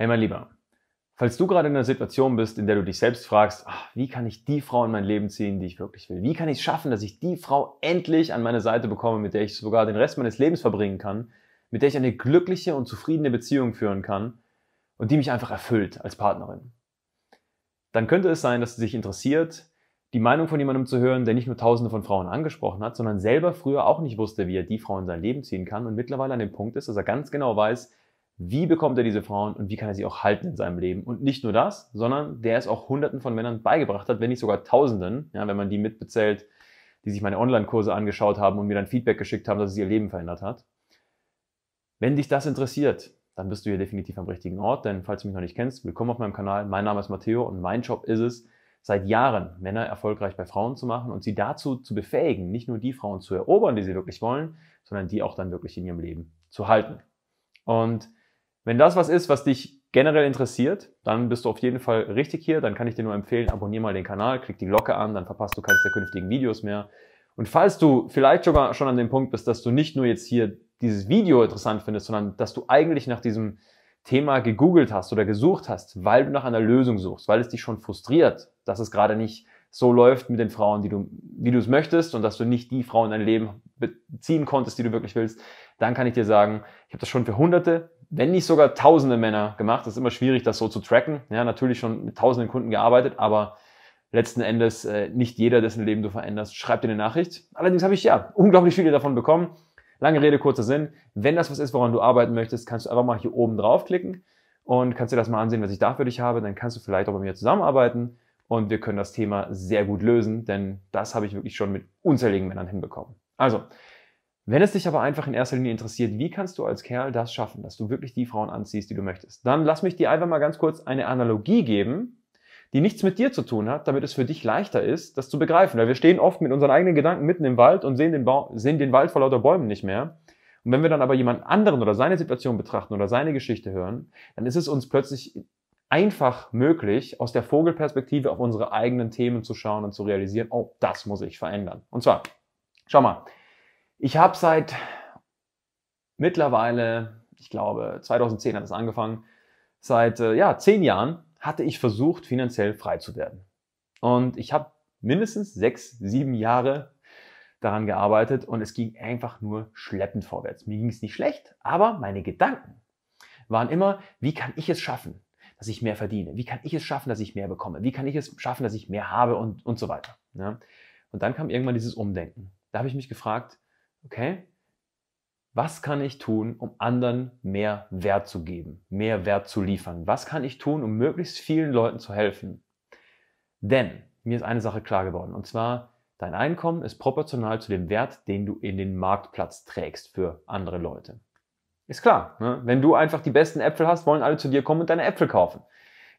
Hey mein Lieber, falls du gerade in einer Situation bist, in der du dich selbst fragst, ach, wie kann ich die Frau in mein Leben ziehen, die ich wirklich will? Wie kann ich es schaffen, dass ich die Frau endlich an meine Seite bekomme, mit der ich sogar den Rest meines Lebens verbringen kann, mit der ich eine glückliche und zufriedene Beziehung führen kann und die mich einfach erfüllt als Partnerin? Dann könnte es sein, dass sie sich interessiert, die Meinung von jemandem zu hören, der nicht nur tausende von Frauen angesprochen hat, sondern selber früher auch nicht wusste, wie er die Frau in sein Leben ziehen kann und mittlerweile an dem Punkt ist, dass er ganz genau weiß, wie bekommt er diese Frauen und wie kann er sie auch halten in seinem Leben? Und nicht nur das, sondern der es auch Hunderten von Männern beigebracht hat, wenn nicht sogar Tausenden, ja, wenn man die mitbezählt, die sich meine Online-Kurse angeschaut haben und mir dann Feedback geschickt haben, dass es ihr Leben verändert hat. Wenn dich das interessiert, dann bist du hier definitiv am richtigen Ort, denn falls du mich noch nicht kennst, willkommen auf meinem Kanal. Mein Name ist Matteo und mein Job ist es, seit Jahren Männer erfolgreich bei Frauen zu machen und sie dazu zu befähigen, nicht nur die Frauen zu erobern, die sie wirklich wollen, sondern die auch dann wirklich in ihrem Leben zu halten. Und wenn das was ist, was dich generell interessiert, dann bist du auf jeden Fall richtig hier. Dann kann ich dir nur empfehlen, abonniere mal den Kanal, klick die Glocke an, dann verpasst du keines der künftigen Videos mehr. Und falls du vielleicht sogar schon an dem Punkt bist, dass du nicht nur jetzt hier dieses Video interessant findest, sondern dass du eigentlich nach diesem Thema gegoogelt hast oder gesucht hast, weil du nach einer Lösung suchst, weil es dich schon frustriert, dass es gerade nicht so läuft mit den Frauen, die du, wie du es möchtest und dass du nicht die Frauen in dein Leben beziehen konntest, die du wirklich willst, dann kann ich dir sagen, ich habe das schon für hunderte, wenn nicht sogar tausende Männer gemacht. Das ist immer schwierig, das so zu tracken. Ja, natürlich schon mit tausenden Kunden gearbeitet, aber letzten Endes äh, nicht jeder, dessen Leben du veränderst, schreibt dir eine Nachricht. Allerdings habe ich ja unglaublich viele davon bekommen. Lange Rede, kurzer Sinn. Wenn das was ist, woran du arbeiten möchtest, kannst du einfach mal hier oben draufklicken und kannst dir das mal ansehen, was ich da für dich habe. Dann kannst du vielleicht auch bei mir zusammenarbeiten und wir können das Thema sehr gut lösen, denn das habe ich wirklich schon mit unzähligen Männern hinbekommen. Also, wenn es dich aber einfach in erster Linie interessiert, wie kannst du als Kerl das schaffen, dass du wirklich die Frauen anziehst, die du möchtest, dann lass mich dir einfach mal ganz kurz eine Analogie geben, die nichts mit dir zu tun hat, damit es für dich leichter ist, das zu begreifen. Weil wir stehen oft mit unseren eigenen Gedanken mitten im Wald und sehen den, ba sehen den Wald vor lauter Bäumen nicht mehr. Und wenn wir dann aber jemand anderen oder seine Situation betrachten oder seine Geschichte hören, dann ist es uns plötzlich einfach möglich, aus der Vogelperspektive auf unsere eigenen Themen zu schauen und zu realisieren, oh, das muss ich verändern. Und zwar, schau mal, ich habe seit mittlerweile, ich glaube 2010 hat es angefangen, seit äh, ja, zehn Jahren hatte ich versucht, finanziell frei zu werden. Und ich habe mindestens sechs, sieben Jahre daran gearbeitet und es ging einfach nur schleppend vorwärts. Mir ging es nicht schlecht, aber meine Gedanken waren immer, wie kann ich es schaffen, dass ich mehr verdiene? Wie kann ich es schaffen, dass ich mehr bekomme? Wie kann ich es schaffen, dass ich mehr habe und, und so weiter? Ja? Ne? Und dann kam irgendwann dieses Umdenken. Da habe ich mich gefragt, okay, was kann ich tun, um anderen mehr Wert zu geben, mehr Wert zu liefern? Was kann ich tun, um möglichst vielen Leuten zu helfen? Denn mir ist eine Sache klar geworden, und zwar, dein Einkommen ist proportional zu dem Wert, den du in den Marktplatz trägst für andere Leute. Ist klar, ne? wenn du einfach die besten Äpfel hast, wollen alle zu dir kommen und deine Äpfel kaufen.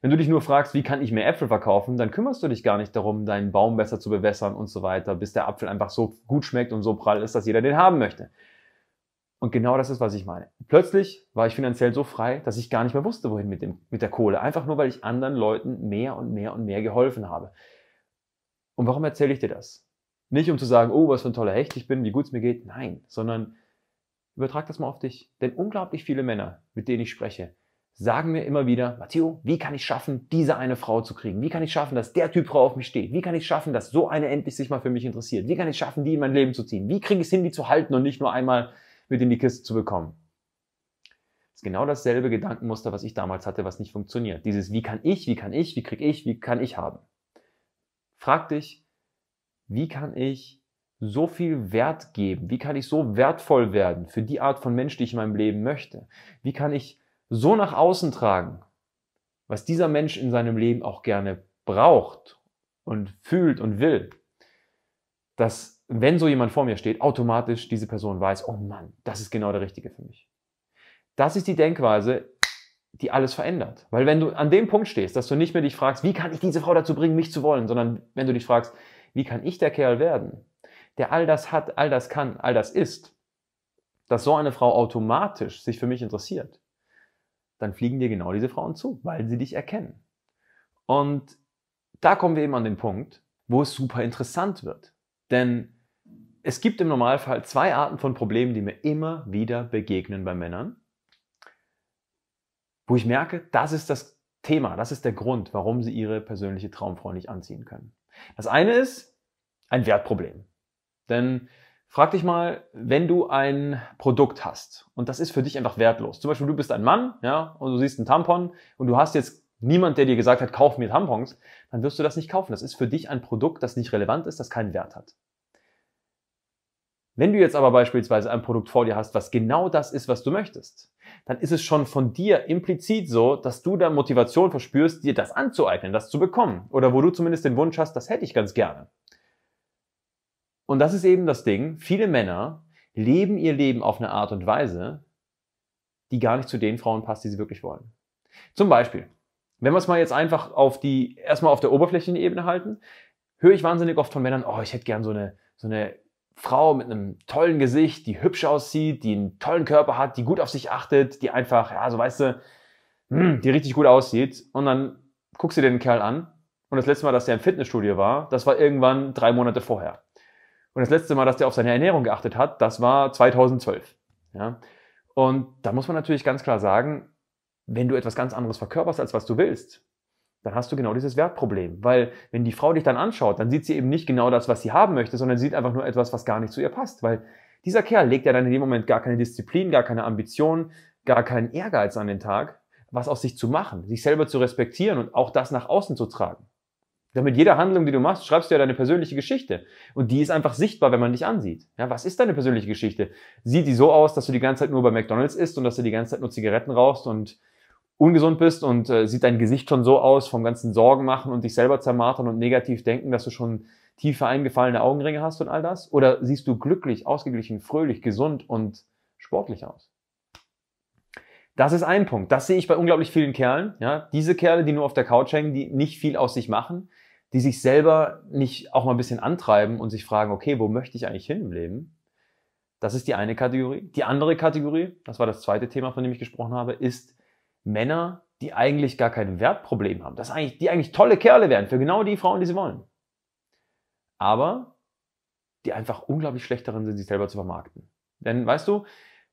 Wenn du dich nur fragst, wie kann ich mehr Äpfel verkaufen, dann kümmerst du dich gar nicht darum, deinen Baum besser zu bewässern und so weiter, bis der Apfel einfach so gut schmeckt und so prall ist, dass jeder den haben möchte. Und genau das ist, was ich meine. Plötzlich war ich finanziell so frei, dass ich gar nicht mehr wusste, wohin mit, dem, mit der Kohle. Einfach nur, weil ich anderen Leuten mehr und mehr und mehr geholfen habe. Und warum erzähle ich dir das? Nicht um zu sagen, oh, was für ein toller Hecht ich bin, wie gut es mir geht. Nein, sondern übertrag das mal auf dich. Denn unglaublich viele Männer, mit denen ich spreche, sagen mir immer wieder, Matteo, wie kann ich schaffen, diese eine Frau zu kriegen? Wie kann ich schaffen, dass der Typ Frau auf mich steht? Wie kann ich schaffen, dass so eine endlich sich mal für mich interessiert? Wie kann ich schaffen, die in mein Leben zu ziehen? Wie kriege ich es hin, die zu halten und nicht nur einmal mit in die Kiste zu bekommen? Das ist genau dasselbe Gedankenmuster, was ich damals hatte, was nicht funktioniert. Dieses wie kann ich, wie kann ich, wie kriege ich, wie kann ich haben? Frag dich, wie kann ich so viel Wert geben? Wie kann ich so wertvoll werden für die Art von Mensch, die ich in meinem Leben möchte? Wie kann ich so nach außen tragen, was dieser Mensch in seinem Leben auch gerne braucht und fühlt und will, dass wenn so jemand vor mir steht, automatisch diese Person weiß, oh Mann, das ist genau der Richtige für mich. Das ist die Denkweise, die alles verändert. Weil wenn du an dem Punkt stehst, dass du nicht mehr dich fragst, wie kann ich diese Frau dazu bringen, mich zu wollen, sondern wenn du dich fragst, wie kann ich der Kerl werden, der all das hat, all das kann, all das ist, dass so eine Frau automatisch sich für mich interessiert, dann fliegen dir genau diese Frauen zu, weil sie dich erkennen. Und da kommen wir eben an den Punkt, wo es super interessant wird. Denn es gibt im Normalfall zwei Arten von Problemen, die mir immer wieder begegnen bei Männern, wo ich merke, das ist das Thema, das ist der Grund, warum sie ihre persönliche Traumfrau nicht anziehen können. Das eine ist ein Wertproblem. Denn Frag dich mal, wenn du ein Produkt hast und das ist für dich einfach wertlos. Zum Beispiel, du bist ein Mann, ja, und du siehst einen Tampon und du hast jetzt niemand, der dir gesagt hat, kauf mir Tampons, dann wirst du das nicht kaufen. Das ist für dich ein Produkt, das nicht relevant ist, das keinen Wert hat. Wenn du jetzt aber beispielsweise ein Produkt vor dir hast, was genau das ist, was du möchtest, dann ist es schon von dir implizit so, dass du da Motivation verspürst, dir das anzueignen, das zu bekommen. Oder wo du zumindest den Wunsch hast, das hätte ich ganz gerne. Und das ist eben das Ding. Viele Männer leben ihr Leben auf eine Art und Weise, die gar nicht zu den Frauen passt, die sie wirklich wollen. Zum Beispiel, wenn wir es mal jetzt einfach auf die, erstmal auf der oberflächlichen Ebene halten, höre ich wahnsinnig oft von Männern, oh, ich hätte gern so eine, so eine Frau mit einem tollen Gesicht, die hübsch aussieht, die einen tollen Körper hat, die gut auf sich achtet, die einfach, ja, so weißt du, hm, die richtig gut aussieht. Und dann guckst du den Kerl an und das letzte Mal, dass der im Fitnessstudio war, das war irgendwann drei Monate vorher. Und das letzte Mal, dass der auf seine Ernährung geachtet hat, das war 2012. Ja? Und da muss man natürlich ganz klar sagen, wenn du etwas ganz anderes verkörperst, als was du willst, dann hast du genau dieses Wertproblem. Weil wenn die Frau dich dann anschaut, dann sieht sie eben nicht genau das, was sie haben möchte, sondern sie sieht einfach nur etwas, was gar nicht zu ihr passt. Weil dieser Kerl legt ja dann in dem Moment gar keine Disziplin, gar keine Ambition, gar keinen Ehrgeiz an den Tag, was aus sich zu machen, sich selber zu respektieren und auch das nach außen zu tragen. Denn mit jeder Handlung, die du machst, schreibst du ja deine persönliche Geschichte. Und die ist einfach sichtbar, wenn man dich ansieht. Ja, was ist deine persönliche Geschichte? Sieht die so aus, dass du die ganze Zeit nur bei McDonalds isst und dass du die ganze Zeit nur Zigaretten rauchst und ungesund bist und äh, sieht dein Gesicht schon so aus vom ganzen Sorgen machen und dich selber zermartern und negativ denken, dass du schon tiefe eingefallene Augenringe hast und all das? Oder siehst du glücklich, ausgeglichen, fröhlich, gesund und sportlich aus? Das ist ein Punkt. Das sehe ich bei unglaublich vielen Kerlen. Ja? Diese Kerle, die nur auf der Couch hängen, die nicht viel aus sich machen, die sich selber nicht auch mal ein bisschen antreiben und sich fragen, okay, wo möchte ich eigentlich hin im Leben? Das ist die eine Kategorie. Die andere Kategorie, das war das zweite Thema, von dem ich gesprochen habe, ist Männer, die eigentlich gar kein Wertproblem haben. Das eigentlich, die eigentlich tolle Kerle werden für genau die Frauen, die sie wollen. Aber die einfach unglaublich schlechteren sind, sich selber zu vermarkten. Denn weißt du,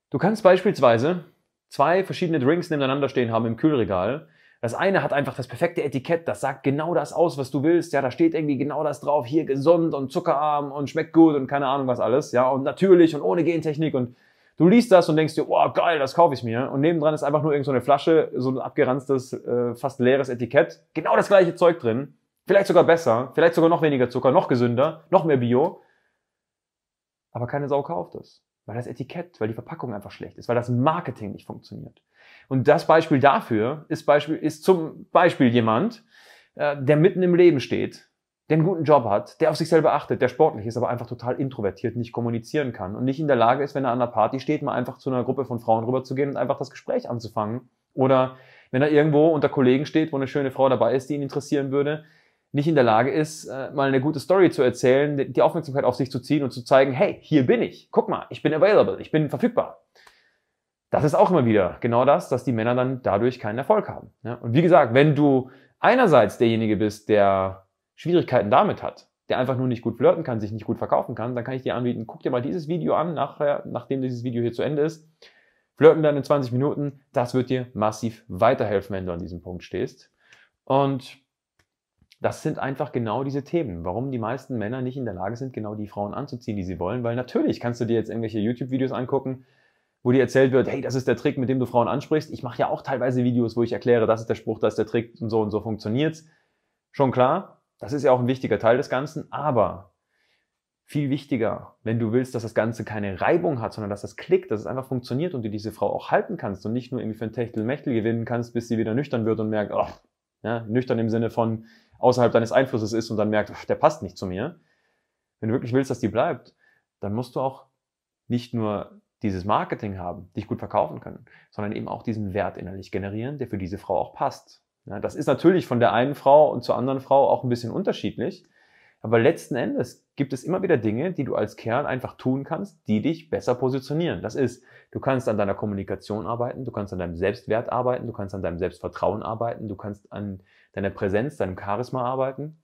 du kannst beispielsweise zwei verschiedene Drinks nebeneinander stehen haben im Kühlregal. Das eine hat einfach das perfekte Etikett, das sagt genau das aus, was du willst. Ja, da steht irgendwie genau das drauf, hier gesund und zuckerarm und schmeckt gut und keine Ahnung was alles. Ja, und natürlich und ohne Gentechnik und du liest das und denkst dir, wow, geil, das kaufe ich mir. Und nebendran ist einfach nur irgendeine so Flasche, so ein abgeranztes, äh, fast leeres Etikett. Genau das gleiche Zeug drin. Vielleicht sogar besser, vielleicht sogar noch weniger Zucker, noch gesünder, noch mehr Bio. Aber keine Sau kauft es. Weil das Etikett, weil die Verpackung einfach schlecht ist, weil das Marketing nicht funktioniert. Und das Beispiel dafür ist, Beispiel, ist zum Beispiel jemand, äh, der mitten im Leben steht, der einen guten Job hat, der auf sich selber achtet, der sportlich ist, aber einfach total introvertiert, nicht kommunizieren kann und nicht in der Lage ist, wenn er an der Party steht, mal einfach zu einer Gruppe von Frauen rüberzugehen und einfach das Gespräch anzufangen. Oder wenn er irgendwo unter Kollegen steht, wo eine schöne Frau dabei ist, die ihn interessieren würde, nicht in der Lage ist, äh, mal eine gute Story zu erzählen, die Aufmerksamkeit auf sich zu ziehen und zu zeigen, hey, hier bin ich, guck mal, ich bin available, ich bin verfügbar. Das ist auch immer wieder genau das, dass die Männer dann dadurch keinen Erfolg haben. Ne? Und wie gesagt, wenn du einerseits derjenige bist, der Schwierigkeiten damit hat, der einfach nur nicht gut flirten kann, sich nicht gut verkaufen kann, dann kann ich dir anbieten, guck dir mal dieses Video an, nachher, nachdem dieses Video hier zu Ende ist. Flirten dann in 20 Minuten, das wird dir massiv weiterhelfen, wenn du an diesem Punkt stehst. Und das sind einfach genau diese Themen, warum die meisten Männer nicht in der Lage sind, genau die Frauen anzuziehen, die sie wollen. Weil natürlich kannst du dir jetzt irgendwelche YouTube-Videos angucken, wo dir erzählt wird, hey, das ist der Trick, mit dem du Frauen ansprichst. Ich mache ja auch teilweise Videos, wo ich erkläre, das ist der Spruch, das ist der Trick und so und so funktioniert es. Schon klar, das ist ja auch ein wichtiger Teil des Ganzen, aber viel wichtiger, wenn du willst, dass das Ganze keine Reibung hat, sondern dass das klickt, dass es einfach funktioniert und du diese Frau auch halten kannst und nicht nur irgendwie für ein Techtelmechtel gewinnen kannst, bis sie wieder nüchtern wird und merkt, oh, ja, nüchtern im Sinne von, außerhalb deines Einflusses ist und dann merkt, der passt nicht zu mir, wenn du wirklich willst, dass die bleibt, dann musst du auch nicht nur dieses Marketing haben, dich gut verkaufen können, sondern eben auch diesen Wert innerlich generieren, der für diese Frau auch passt. Ja, das ist natürlich von der einen Frau und zur anderen Frau auch ein bisschen unterschiedlich. Aber letzten Endes gibt es immer wieder Dinge, die du als Kern einfach tun kannst, die dich besser positionieren. Das ist, du kannst an deiner Kommunikation arbeiten, du kannst an deinem Selbstwert arbeiten, du kannst an deinem Selbstvertrauen arbeiten, du kannst an deiner Präsenz, deinem Charisma arbeiten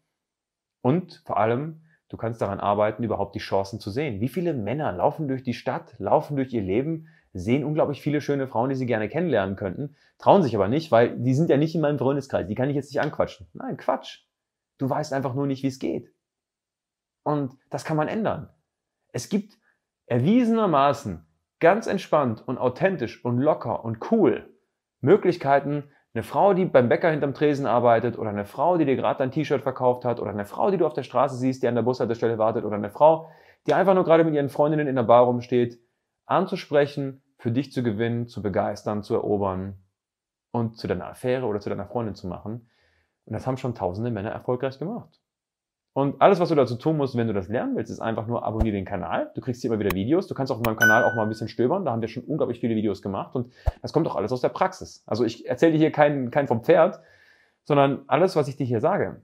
und vor allem, du kannst daran arbeiten, überhaupt die Chancen zu sehen. Wie viele Männer laufen durch die Stadt, laufen durch ihr Leben, sehen unglaublich viele schöne Frauen, die sie gerne kennenlernen könnten, trauen sich aber nicht, weil die sind ja nicht in meinem Freundeskreis, die kann ich jetzt nicht anquatschen. Nein, Quatsch. Du weißt einfach nur nicht, wie es geht. Und das kann man ändern. Es gibt erwiesenermaßen ganz entspannt und authentisch und locker und cool Möglichkeiten, eine Frau, die beim Bäcker hinterm Tresen arbeitet oder eine Frau, die dir gerade dein T-Shirt verkauft hat oder eine Frau, die du auf der Straße siehst, die an der Bushaltestelle wartet oder eine Frau, die einfach nur gerade mit ihren Freundinnen in der Bar rumsteht, anzusprechen, für dich zu gewinnen, zu begeistern, zu erobern und zu deiner Affäre oder zu deiner Freundin zu machen. Und das haben schon tausende Männer erfolgreich gemacht. Und alles, was du dazu tun musst, wenn du das lernen willst, ist einfach nur abonniere den Kanal. Du kriegst hier immer wieder Videos. Du kannst auf meinem Kanal auch mal ein bisschen stöbern. Da haben wir schon unglaublich viele Videos gemacht. Und das kommt auch alles aus der Praxis. Also ich erzähle dir hier keinen kein vom Pferd, sondern alles, was ich dir hier sage,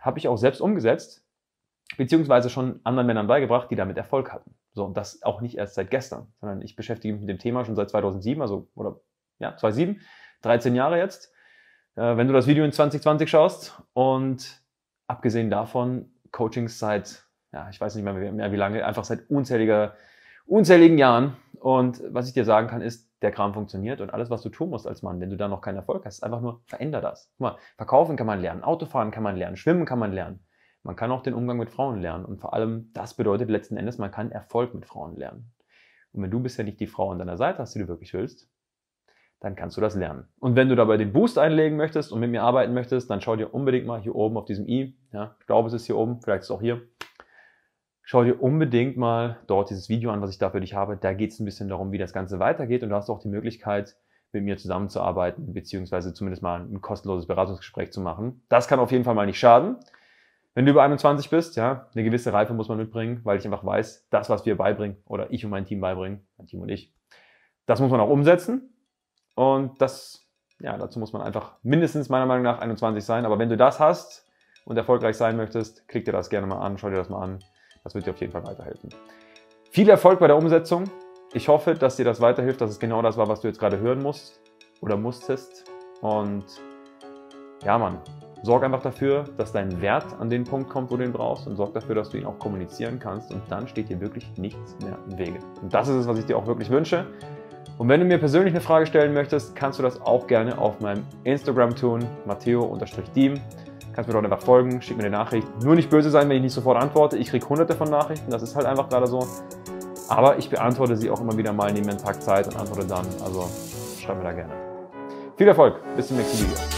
habe ich auch selbst umgesetzt, beziehungsweise schon anderen Männern beigebracht, die damit Erfolg hatten. So, und das auch nicht erst seit gestern, sondern ich beschäftige mich mit dem Thema schon seit 2007, also, oder, ja, 2007, 13 Jahre jetzt. Äh, wenn du das Video in 2020 schaust und abgesehen davon Coachings seit, ja, ich weiß nicht mehr, mehr wie lange, einfach seit unzähliger, unzähligen Jahren. Und was ich dir sagen kann, ist, der Kram funktioniert und alles, was du tun musst als Mann, wenn du da noch keinen Erfolg hast, einfach nur veränder das. Guck mal, verkaufen kann man lernen, Autofahren kann man lernen, Schwimmen kann man lernen. Man kann auch den Umgang mit Frauen lernen und vor allem, das bedeutet letzten Endes, man kann Erfolg mit Frauen lernen. Und wenn du bisher nicht die Frau an deiner Seite hast, die du wirklich willst, dann kannst du das lernen. Und wenn du dabei den Boost einlegen möchtest und mit mir arbeiten möchtest, dann schau dir unbedingt mal hier oben auf diesem i, ja, ich glaube es ist hier oben, vielleicht ist es auch hier, schau dir unbedingt mal dort dieses Video an, was ich da für dich habe. Da geht es ein bisschen darum, wie das Ganze weitergeht und du hast auch die Möglichkeit, mit mir zusammenzuarbeiten, beziehungsweise zumindest mal ein kostenloses Beratungsgespräch zu machen. Das kann auf jeden Fall mal nicht schaden. Wenn du über 21 bist, ja, eine gewisse Reife muss man mitbringen, weil ich einfach weiß, das, was wir beibringen oder ich und mein Team beibringen, mein Team und ich, das muss man auch umsetzen. Und das, ja, dazu muss man einfach mindestens meiner Meinung nach 21 sein. Aber wenn du das hast und erfolgreich sein möchtest, klick dir das gerne mal an, schau dir das mal an. Das wird dir auf jeden Fall weiterhelfen. Viel Erfolg bei der Umsetzung. Ich hoffe, dass dir das weiterhilft, dass es genau das war, was du jetzt gerade hören musst oder musstest. Und ja, Mann, sorg einfach dafür, dass dein Wert an den Punkt kommt, wo du ihn brauchst und sorg dafür, dass du ihn auch kommunizieren kannst und dann steht dir wirklich nichts mehr im Wege. Und das ist es, was ich dir auch wirklich wünsche. Und wenn du mir persönlich eine Frage stellen möchtest, kannst du das auch gerne auf meinem Instagram tun, matteo diem Kannst mir dort einfach folgen, schick mir eine Nachricht. Nur nicht böse sein, wenn ich nicht sofort antworte. Ich kriege hunderte von Nachrichten, das ist halt einfach gerade so. Aber ich beantworte sie auch immer wieder mal, nehme mir einen Tag Zeit und antworte dann. Also schreib mir da gerne. Viel Erfolg, bis zum nächsten Video.